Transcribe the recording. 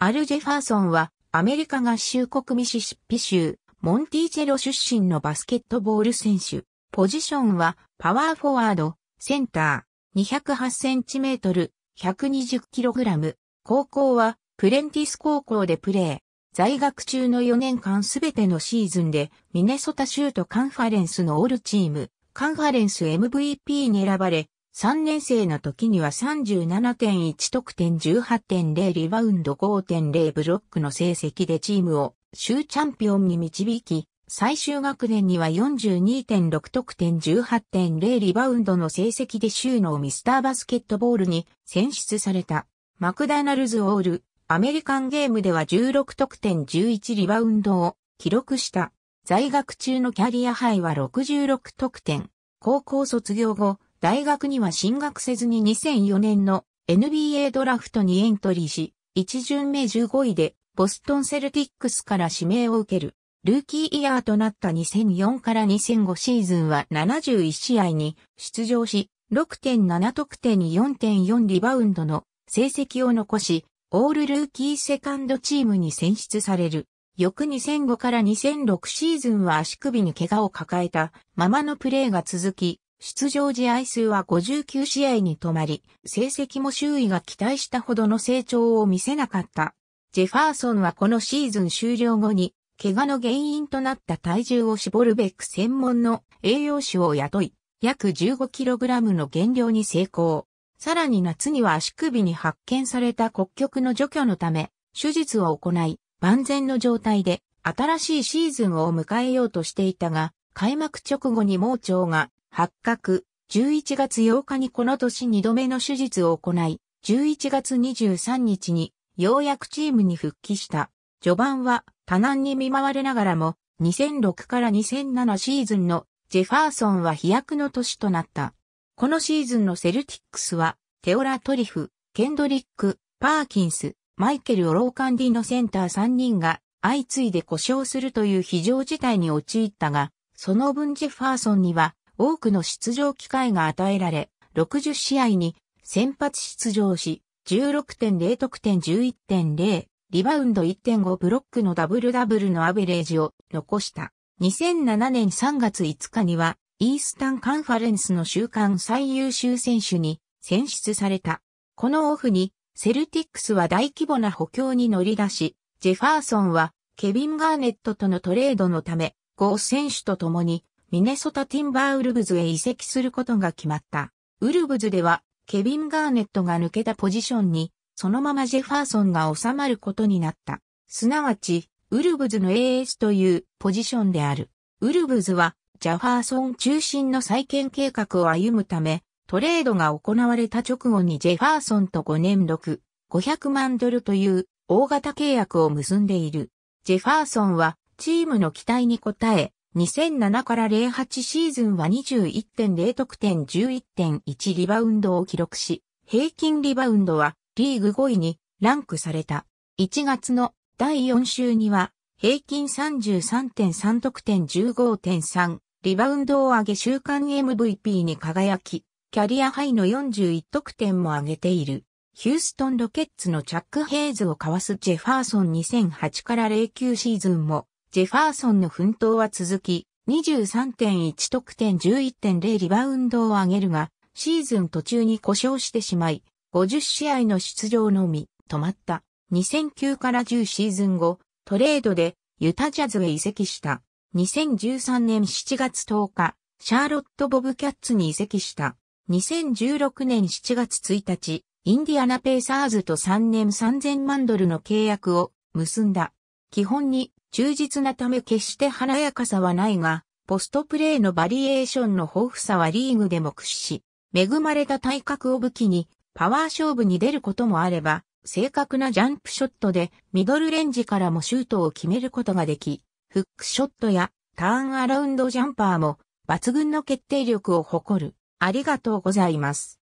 アル・ジェファーソンは、アメリカ合衆国ミシシッピ州、モンティチェロ出身のバスケットボール選手。ポジションは、パワーフォワード、センター、208センチメートル、120キログラム。高校は、プレンティス高校でプレー。在学中の4年間すべてのシーズンで、ミネソタ州とカンファレンスのオールチーム、カンファレンス MVP に選ばれ、3年生の時には37.1得点18.0リバウンド5.0ブロックの成績でチームを州チャンピオンに導き、最終学年には42.6得点18.0リバウンドの成績で州のミスターバスケットボールに選出された。マクダナルズオール、アメリカンゲームでは16得点11リバウンドを記録した。在学中のキャリアハイは66得点。高校卒業後、大学には進学せずに2004年の NBA ドラフトにエントリーし、1巡目15位でボストンセルティックスから指名を受ける。ルーキーイヤーとなった2004から2005シーズンは71試合に出場し、6.7得点に4.4リバウンドの成績を残し、オールルーキーセカンドチームに選出される。翌2005から2006シーズンは足首に怪我を抱えたままのプレーが続き、出場試合数は59試合に止まり、成績も周囲が期待したほどの成長を見せなかった。ジェファーソンはこのシーズン終了後に、怪我の原因となった体重を絞るべく専門の栄養士を雇い、約 15kg の減量に成功。さらに夏には足首に発見された骨棘の除去のため、手術を行い、万全の状態で新しいシーズンを迎えようとしていたが、開幕直後に盲腸が発覚、11月8日にこの年2度目の手術を行い、11月23日にようやくチームに復帰した。序盤は多難に見舞われながらも、2006から2007シーズンのジェファーソンは飛躍の年となった。このシーズンのセルティックスは、テオラ・トリフ、ケンドリック、パーキンス、マイケル・オローカンディのセンター3人が相次いで故障するという非常事態に陥ったが、その分ジェファーソンには多くの出場機会が与えられ、60試合に先発出場し、16.0得点11.0、リバウンド1.5ブロックのダブルダブルのアベレージを残した。2007年3月5日には、イースタンカンファレンスの週間最優秀選手に選出された。このオフに、セルティックスは大規模な補強に乗り出し、ジェファーソンはケビン・ガーネットとのトレードのため、ゴー選手と共にミネソタティンバーウルブズへ移籍することが決まった。ウルブズでは、ケビン・ガーネットが抜けたポジションに、そのままジェファーソンが収まることになった。すなわち、ウルブズの AS というポジションである。ウルブズは、ジャファーソン中心の再建計画を歩むため、トレードが行われた直後にジェファーソンと5年6、500万ドルという大型契約を結んでいる。ジェファーソンはチームの期待に応え、2007から08シーズンは21.0得点11.1リバウンドを記録し、平均リバウンドはリーグ5位にランクされた。1月の第4週には平均33.3得点15.3リバウンドを上げ週間 MVP に輝き、キャリアハイの41得点も上げている。ヒューストンロケッツのチャック・ヘイズをかわすジェファーソン2008から09シーズンもジェファーソンの奮闘は続き、23.1得点11.0リバウンドを上げるが、シーズン途中に故障してしまい、50試合の出場のみ、止まった。2009から10シーズン後、トレードでユタジャズへ移籍した。2013年7月10日、シャーロット・ボブキャッツに移籍した。2016年7月1日、インディアナ・ペイサーズと3年3000万ドルの契約を結んだ。基本に忠実なため決して華やかさはないが、ポストプレーのバリエーションの豊富さはリーグでも屈し、恵まれた体格を武器に、パワー勝負に出ることもあれば、正確なジャンプショットでミドルレンジからもシュートを決めることができ、フックショットやターンアラウンドジャンパーも抜群の決定力を誇る。ありがとうございます。